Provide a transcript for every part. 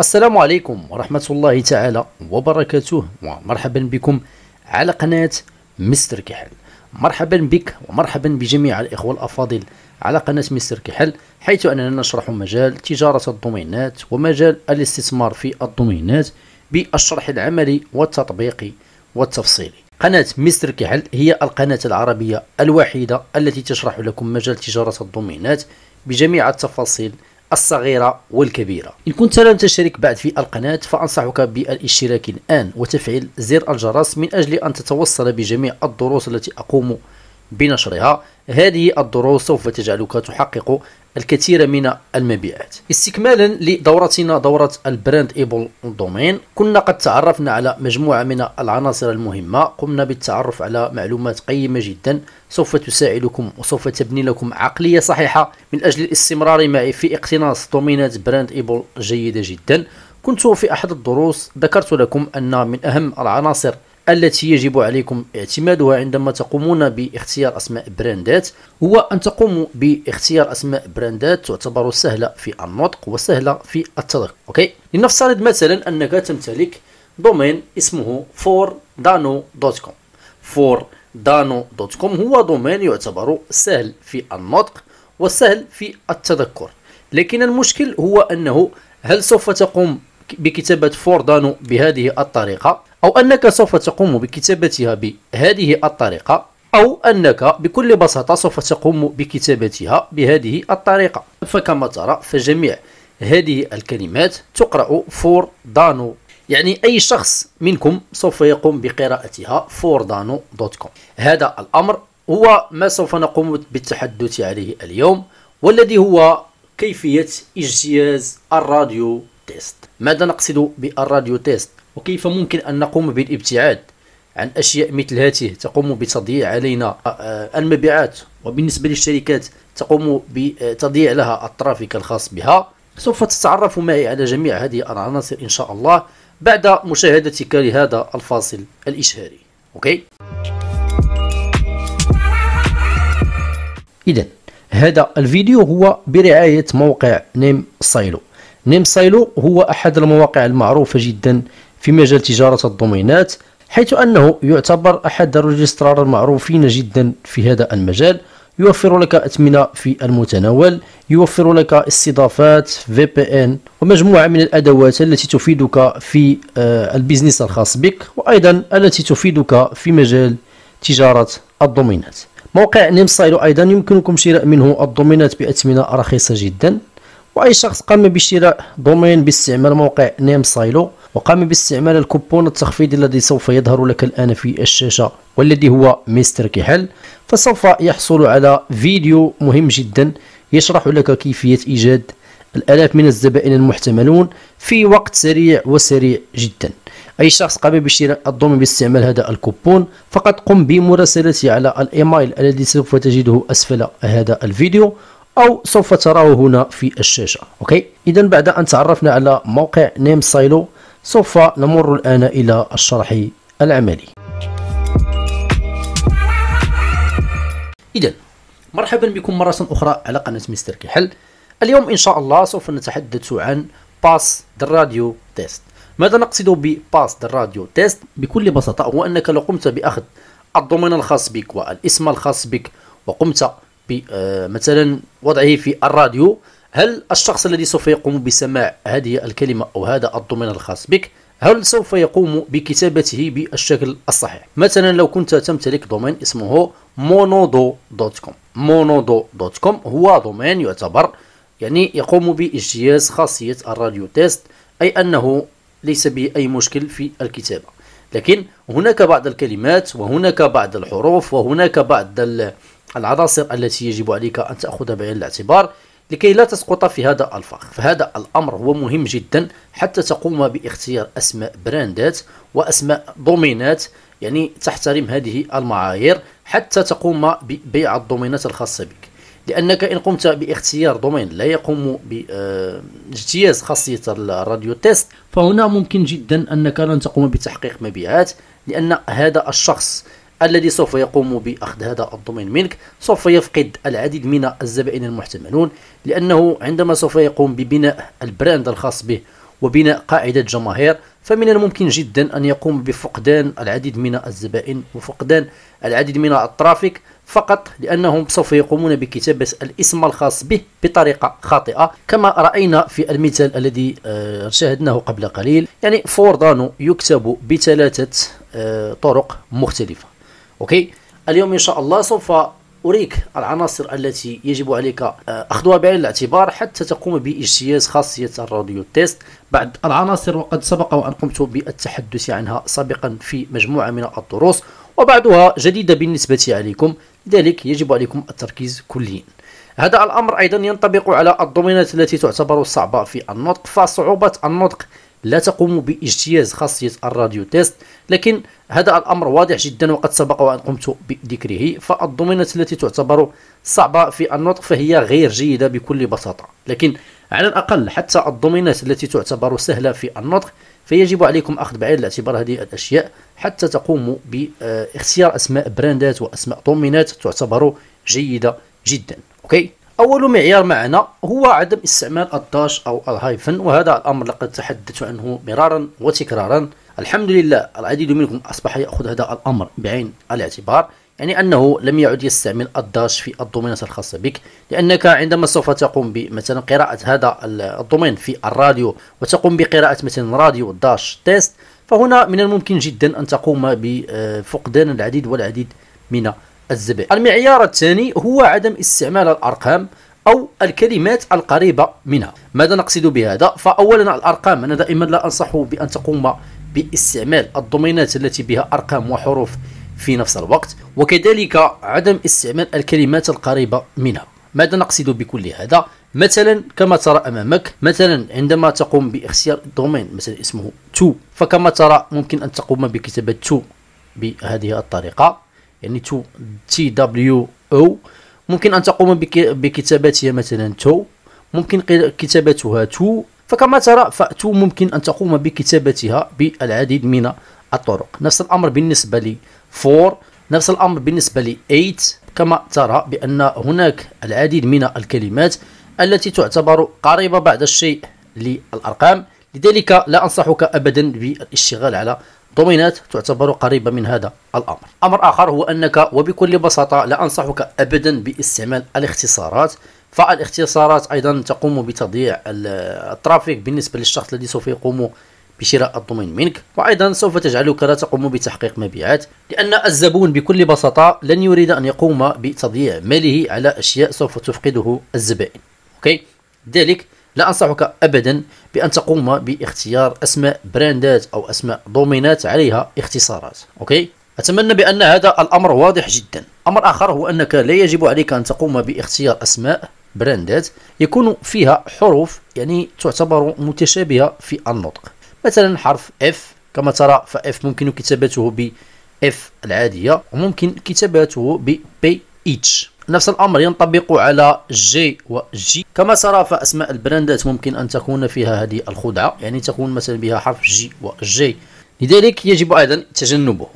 السلام عليكم ورحمة الله تعالى وبركاته ومرحبا بكم على قناة مستر كحل مرحبا بك ومرحبا بجميع الإخوة الأفاضل على قناة مستر كحل حيث أننا نشرح مجال تجارة الدومينات ومجال الاستثمار في الدومينات بالشرح العملي والتطبيقي والتفصيلي قناة مستر كحل هي القناة العربية الوحيدة التي تشرح لكم مجال تجارة الدومينات بجميع التفاصيل الصغيرة والكبيرة إن كنت لم تشترك بعد في القناة فأنصحك بالاشتراك الآن وتفعيل زر الجرس من أجل أن تتوصل بجميع الدروس التي أقوم بنشرها هذه الدروس سوف تجعلك تحقق الكثير من المبيعات استكمالا لدورتنا دورة البراند ايبل دومين كنا قد تعرفنا على مجموعة من العناصر المهمة قمنا بالتعرف على معلومات قيمة جدا سوف تساعدكم وسوف تبني لكم عقلية صحيحة من أجل الاستمرار معي في اقتناص دومينات براند ايبل جيدة جدا كنت في أحد الدروس ذكرت لكم أن من أهم العناصر التي يجب عليكم اعتمادها عندما تقومون باختيار أسماء براندات هو أن تقوموا باختيار أسماء براندات تعتبر سهلة في النطق وسهلة في التذكر أوكي لنفترض مثلا أنك تمتلك دومين اسمه fordano.com fordano.com هو دومين يعتبر سهل في النطق وسهل في التذكر لكن المشكل هو أنه هل سوف تقوم بكتابة فوردانو بهذه الطريقة أو أنك سوف تقوم بكتابتها بهذه الطريقة أو أنك بكل بساطة سوف تقوم بكتابتها بهذه الطريقة فكما ترى فجميع هذه الكلمات تقرأ فور دانو يعني أي شخص منكم سوف يقوم بقراءتها فور دانو دوت كوم هذا الأمر هو ما سوف نقوم بالتحدث عليه اليوم والذي هو كيفية اجتياز الراديو تيست ماذا نقصد بالراديو تيست وكيف ممكن أن نقوم بالابتعاد عن أشياء مثل هاته تقوم بتضييع علينا آه، آه، المبيعات وبالنسبة للشركات تقوم بتضييع لها الترافيك الخاص بها سوف تتعرف معي على جميع هذه العناصر إن شاء الله بعد مشاهدتك لهذا الفاصل الإشهاري أوكي؟ إذا هذا الفيديو هو برعاية موقع نيم سايلو نيم سايلو هو أحد المواقع المعروفة جدا في مجال تجارة الدومينات حيث أنه يعتبر أحد الرجسترار المعروفين جدا في هذا المجال يوفر لك أثمنة في المتناول يوفر لك استضافات VPN ومجموعة من الأدوات التي تفيدك في آه، البيزنس الخاص بك وأيضا التي تفيدك في مجال تجارة الدومينات موقع نيمسايلو أيضا يمكنكم شراء منه الدومينات بأثمنة رخيصة جدا واي شخص قام بشراء دومين باستعمال موقع نيم سايلو وقام باستعمال الكوبون التخفيضي الذي سوف يظهر لك الان في الشاشه والذي هو مستر كحل فسوف يحصل على فيديو مهم جدا يشرح لك كيفيه ايجاد الالاف من الزبائن المحتملون في وقت سريع وسريع جدا اي شخص قام بشراء الدومين باستعمال هذا الكوبون فقد قم بمراسلته على الايميل الذي سوف تجده اسفل هذا الفيديو او سوف تراه هنا في الشاشه اوكي اذا بعد ان تعرفنا على موقع نيم سايلو سوف نمر الان الى الشرح العملي اذا مرحبا بكم مره اخرى على قناه مستر كحل اليوم ان شاء الله سوف نتحدث عن باس ذا تيست ماذا نقصد بباس ذا تيست بكل بساطه هو انك لو قمت باخذ الدومين الخاص بك والاسم الخاص بك وقمت آه، مثلا وضعه في الراديو هل الشخص الذي سوف يقوم بسماع هذه الكلمة أو هذا الضمان الخاص بك هل سوف يقوم بكتابته بالشكل الصحيح مثلا لو كنت تمتلك دومين اسمه مونودو دوت كوم مونودو دوت كوم هو دومين يعتبر يعني يقوم باجتياز خاصية الراديو تيست أي أنه ليس به أي مشكل في الكتابة لكن هناك بعض الكلمات وهناك بعض الحروف وهناك بعض العناصر التي يجب عليك أن تأخذها بعين الاعتبار لكي لا تسقط في هذا الفخ فهذا الأمر هو مهم جدا حتى تقوم باختيار أسماء براندات وأسماء دومينات يعني تحترم هذه المعايير حتى تقوم ببيع الدومينات الخاصة بك لأنك إن قمت باختيار دومين لا يقوم باجتياز آه، خاصية الراديو تيست فهنا ممكن جدا أنك لن تقوم بتحقيق مبيعات لأن هذا الشخص الذي سوف يقوم بأخذ هذا الدومين منك سوف يفقد العديد من الزبائن المحتملون لأنه عندما سوف يقوم ببناء البراند الخاص به وبناء قاعدة جماهير فمن الممكن جدا أن يقوم بفقدان العديد من الزبائن وفقدان العديد من الترافيك فقط لأنهم سوف يقومون بكتابة الاسم الخاص به بطريقة خاطئة كما رأينا في المثال الذي آه، شاهدناه قبل قليل يعني فوردانو يكتب بثلاثة آه، طرق مختلفة اوكي اليوم ان شاء الله سوف أريك العناصر التي يجب عليك آه، أخذها بعين الاعتبار حتى تقوم باجتياز خاصية الراديو تيست بعد العناصر وقد سبق وأن قمت بالتحدث عنها سابقا في مجموعة من الدروس وبعضها جديدة بالنسبة عليكم لذلك يجب عليكم التركيز كليا هذا الأمر أيضا ينطبق على الضمينات التي تعتبر صعبة في النطق فصعوبة النطق لا تقوم باجتياز خاصيه الراديو تيست لكن هذا الامر واضح جدا وقد سبق وان قمت بذكره فالضمينات التي تعتبر صعبه في النطق فهي غير جيده بكل بساطه لكن على الاقل حتى الضمينات التي تعتبر سهله في النطق فيجب عليكم اخذ بعين الاعتبار هذه الاشياء حتى تقوموا باختيار اسماء براندات واسماء ضمينات تعتبر جيده جدا اوكي أول معيار معنا هو عدم استعمال الداش أو الهايفن وهذا الأمر لقد تحدثت عنه مرارا وتكرارا الحمد لله العديد منكم أصبح يأخذ هذا الأمر بعين الاعتبار يعني أنه لم يعد يستعمل الداش في الدومينات الخاصة بك لأنك عندما سوف تقوم بمثلا قراءة هذا الدومين في الراديو وتقوم بقراءة مثلا راديو داش تيست فهنا من الممكن جدا أن تقوم بفقدان آه، العديد والعديد من الزبائن المعيار الثاني هو عدم استعمال الأرقام أو الكلمات القريبة منها ماذا نقصد بهذا؟ فأولا الأرقام أنا دائما لا أنصح بأن تقوم باستعمال الدومينات التي بها أرقام وحروف في نفس الوقت وكذلك عدم استعمال الكلمات القريبة منها ماذا نقصد بكل هذا؟ مثلا كما ترى امامك مثلا عندما تقوم باختيار الدومين مثلا اسمه تو فكما ترى ممكن ان تقوم بكتابه تو بهذه الطريقه يعني تو تي دبليو او ممكن ان تقوم بكتابتها مثلا تو ممكن كتابتها تو فكما ترى فتو ممكن ان تقوم بكتابتها بالعديد من الطرق نفس الامر بالنسبه ل 4 نفس الامر بالنسبه ل 8 كما ترى بان هناك العديد من الكلمات التي تعتبر قريبه بعض الشيء للارقام لذلك لا انصحك ابدا بالاشتغال على دومينات تعتبر قريبة من هذا الأمر أمر آخر هو أنك وبكل بساطة لا أنصحك أبدا باستعمال الاختصارات فالاختصارات أيضا تقوم بتضييع الترافيك بالنسبة للشخص الذي سوف يقوم بشراء الدومين منك وأيضا سوف تجعلك لا تقوم بتحقيق مبيعات لأن الزبون بكل بساطة لن يريد أن يقوم بتضييع ماله على أشياء سوف تفقده الزبائن أوكي ذلك لا أنصحك أبدا بأن تقوم باختيار أسماء براندات أو أسماء دومينات عليها اختصارات أوكي أتمنى بأن هذا الأمر واضح جدا أمر آخر هو أنك لا يجب عليك أن تقوم باختيار أسماء براندات يكون فيها حروف يعني تعتبر متشابهة في النطق مثلا حرف اف كما ترى فاف ممكن كتابته ب اف العادية وممكن كتابته ب اتش نفس الأمر ينطبق على جي وجي كما ترى فأسماء البراندات ممكن أن تكون فيها هذه الخدعة يعني تكون مثلا بها حرف جي وجي لذلك يجب أيضا تجنبه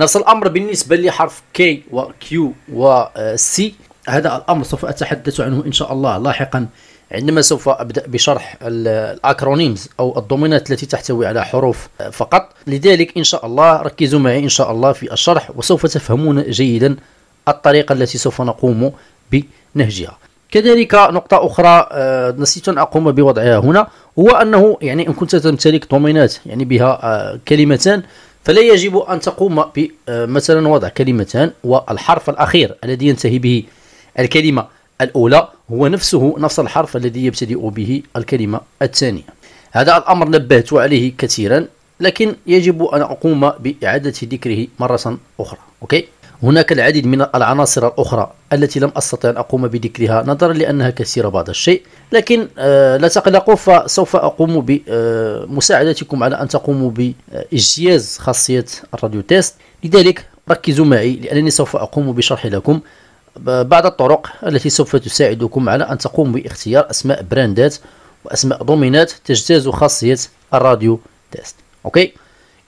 نفس الأمر بالنسبة لحرف كي وكيو وسي هذا الأمر سوف أتحدث عنه إن شاء الله لاحقا عندما سوف أبدأ بشرح الأكرونيمز أو الدومينات التي تحتوي على حروف آه، فقط لذلك إن شاء الله ركزوا معي إن شاء الله في الشرح وسوف تفهمون جيدا الطريقة التي سوف نقوم بنهجها كذلك نقطة أخرى آه، نسيت أن أقوم بوضعها هنا هو أنه يعني إن كنت تمتلك دومينات يعني بها آه، كلمتان فلا يجب أن تقوم آه، مثلا وضع كلمتان والحرف الأخير الذي ينتهي به الكلمة الأولى هو نفسه نفس الحرف الذي يبتدئ به الكلمة الثانية هذا الأمر نبهت عليه كثيرا لكن يجب أن أقوم بإعادة ذكره مرة أخرى أوكي هناك العديد من العناصر الأخرى التي لم أستطع أن أقوم بذكرها نظرا لأنها كثيرة بعض الشيء لكن آه، لا تقلقوا فسوف أقوم بمساعدتكم على أن تقوموا بإجتياز خاصية الراديو تيست لذلك ركزوا معي لأنني سوف أقوم بشرح لكم بعض الطرق التي سوف تساعدكم على أن تقوموا باختيار أسماء براندات وأسماء دومينات تجتاز خاصية الراديو تيست أوكي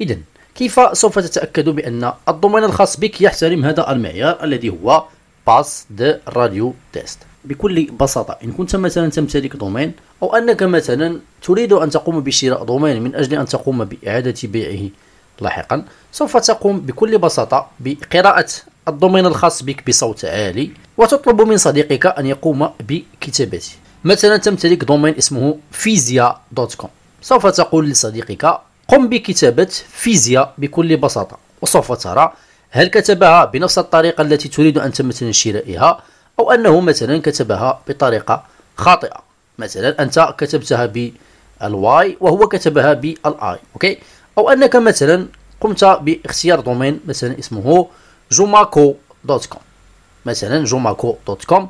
إذا كيف سوف تتأكد بأن الدومين الخاص بك يحترم هذا المعيار الذي هو باس د راديو تيست بكل بساطة إن كنت مثلا تمتلك دومين أو أنك مثلا تريد أن تقوم بشراء دومين من أجل أن تقوم بإعادة بيعه لاحقا سوف تقوم بكل بساطة بقراءة الدومين الخاص بك بصوت عالي وتطلب من صديقك أن يقوم بكتابته مثلا تمتلك دومين اسمه فيزيا دوت كوم سوف تقول لصديقك قم بكتابة فيزياء بكل بساطة وسوف ترى هل كتبها بنفس الطريقة التي تريد أن تم شرائها أو أنه مثلا كتبها بطريقة خاطئة مثلا أنت كتبتها بالواي وهو كتبها بالآي أوكي أو أنك مثلا قمت باختيار دومين مثلا اسمه جوماكو دوت كوم مثلا جوماكو دوت كوم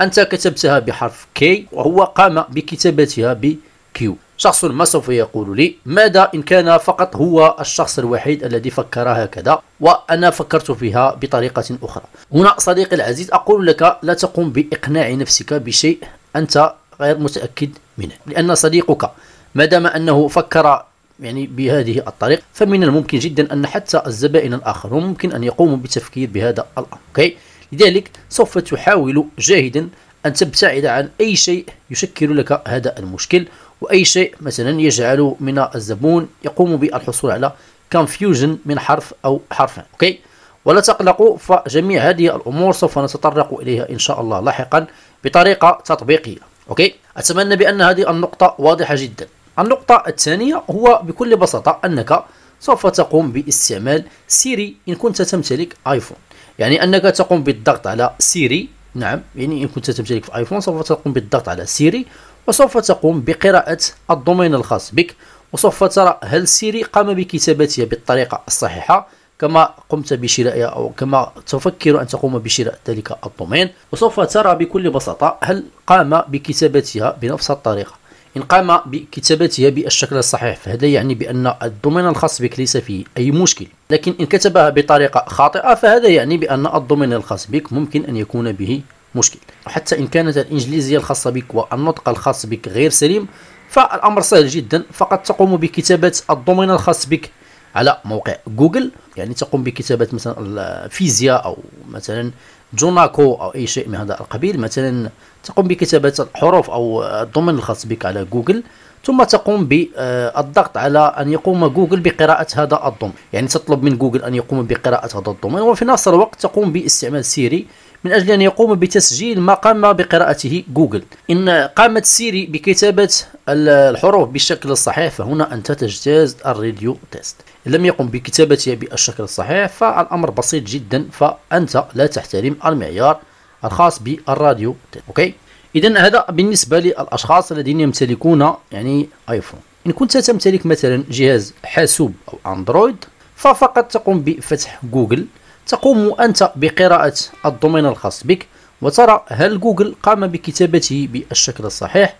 أنت كتبتها بحرف كي وهو قام بكتابتها بكيو شخص ما سوف يقول لي ماذا إن كان فقط هو الشخص الوحيد الذي فكر هكذا وأنا فكرت فيها بطريقة أخرى هنا صديقي العزيز أقول لك لا تقوم بإقناع نفسك بشيء أنت غير متأكد منه لأن صديقك ما دام أنه فكر يعني بهذه الطريقة فمن الممكن جدا أن حتى الزبائن الآخرون ممكن أن يقوموا بالتفكير بهذا الأمر أوكي لذلك سوف تحاول جاهدا أن تبتعد عن أي شيء يشكل لك هذا المشكل وأي شيء مثلا يجعل من الزبون يقوم بالحصول على كونفيوجن من حرف أو حرفين أوكي ولا تقلقوا فجميع هذه الأمور سوف نتطرق إليها إن شاء الله لاحقا بطريقة تطبيقية أوكي أتمنى بأن هذه النقطة واضحة جدا النقطة الثانية هو بكل بساطة أنك سوف تقوم باستعمال سيري إن كنت تمتلك آيفون يعني أنك تقوم بالضغط على سيري نعم يعني إن كنت تمتلك في آيفون سوف تقوم بالضغط على سيري وسوف تقوم بقراءة الدومين الخاص بك وسوف ترى هل سيري قام بكتابتها بالطريقة الصحيحة كما قمت بشرائها أو كما تفكر أن تقوم بشراء ذلك الدومين وسوف ترى بكل بساطة هل قام بكتابتها بنفس الطريقة إن قام بكتابتها بالشكل الصحيح فهذا يعني بأن الدومين الخاص بك ليس فيه أي مشكل لكن إن كتبها بطريقة خاطئة فهذا يعني بأن الدومين الخاص بك ممكن أن يكون به مشكل وحتى إن كانت الإنجليزية الخاصة بك والنطق الخاص بك غير سليم فالأمر سهل جدا فقط تقوم بكتابة الدومين الخاص بك على موقع جوجل يعني تقوم بكتابة مثلا فيزياء أو مثلا جوناكو أو أي شيء من هذا القبيل مثلا تقوم بكتابة الحروف أو الدومين الخاص بك على جوجل ثم تقوم بالضغط على أن يقوم جوجل بقراءة هذا الدومين يعني تطلب من جوجل أن يقوم بقراءة هذا الدومين وفي نفس الوقت تقوم باستعمال سيري من أجل أن يقوم بتسجيل ما قام بقراءته جوجل إن قامت سيري بكتابة الحروف بالشكل الصحيح فهنا أنت تجتاز الريديو تيست إن لم يقم بكتابتها بالشكل الصحيح فالأمر بسيط جدا فأنت لا تحترم المعيار الخاص بالراديو تيست أوكي إذا هذا بالنسبة للأشخاص الذين يمتلكون يعني آيفون إن كنت تمتلك مثلا جهاز حاسوب أو أندرويد ففقط تقوم بفتح جوجل تقوم أنت بقراءة الدومين الخاص بك وترى هل جوجل قام بكتابته بالشكل الصحيح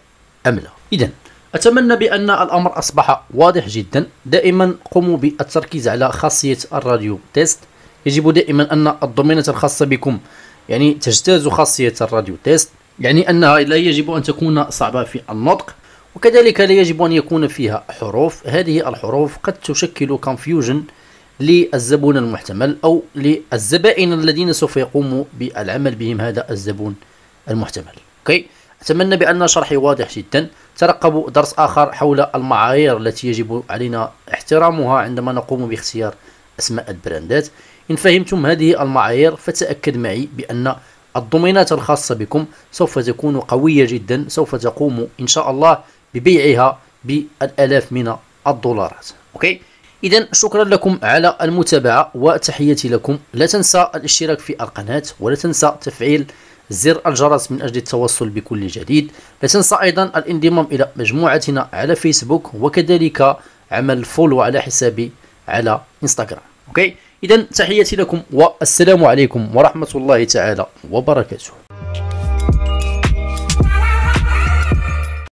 أم لا إذا أتمنى بأن الأمر أصبح واضح جدا دائما قوموا بالتركيز على خاصية الراديو تيست يجب دائما أن الدومينة الخاصة بكم يعني تجتاز خاصية الراديو تيست يعني أنها لا يجب أن تكون صعبة في النطق وكذلك لا يجب أن يكون فيها حروف هذه الحروف قد تشكل كونفيوجن للزبون المحتمل أو للزبائن الذين سوف يقوم بالعمل بهم هذا الزبون المحتمل أوكي أتمنى بأن شرحي واضح جدا ترقبوا درس آخر حول المعايير التي يجب علينا احترامها عندما نقوم باختيار أسماء البراندات إن فهمتم هذه المعايير فتأكد معي بأن الضمينات الخاصة بكم سوف تكون قوية جدا سوف تقوم إن شاء الله ببيعها بالآلاف من الدولارات أوكي اذا شكرا لكم على المتابعه وتحياتي لكم لا تنسى الاشتراك في القناه ولا تنسى تفعيل زر الجرس من أجل التوصل بكل جديد لا تنسى أيضا الانضمام إلى مجموعتنا على فيسبوك وكذلك عمل فولو على حسابي على انستغرام أوكي إذا تحياتي لكم والسلام عليكم ورحمة الله تعالى وبركاته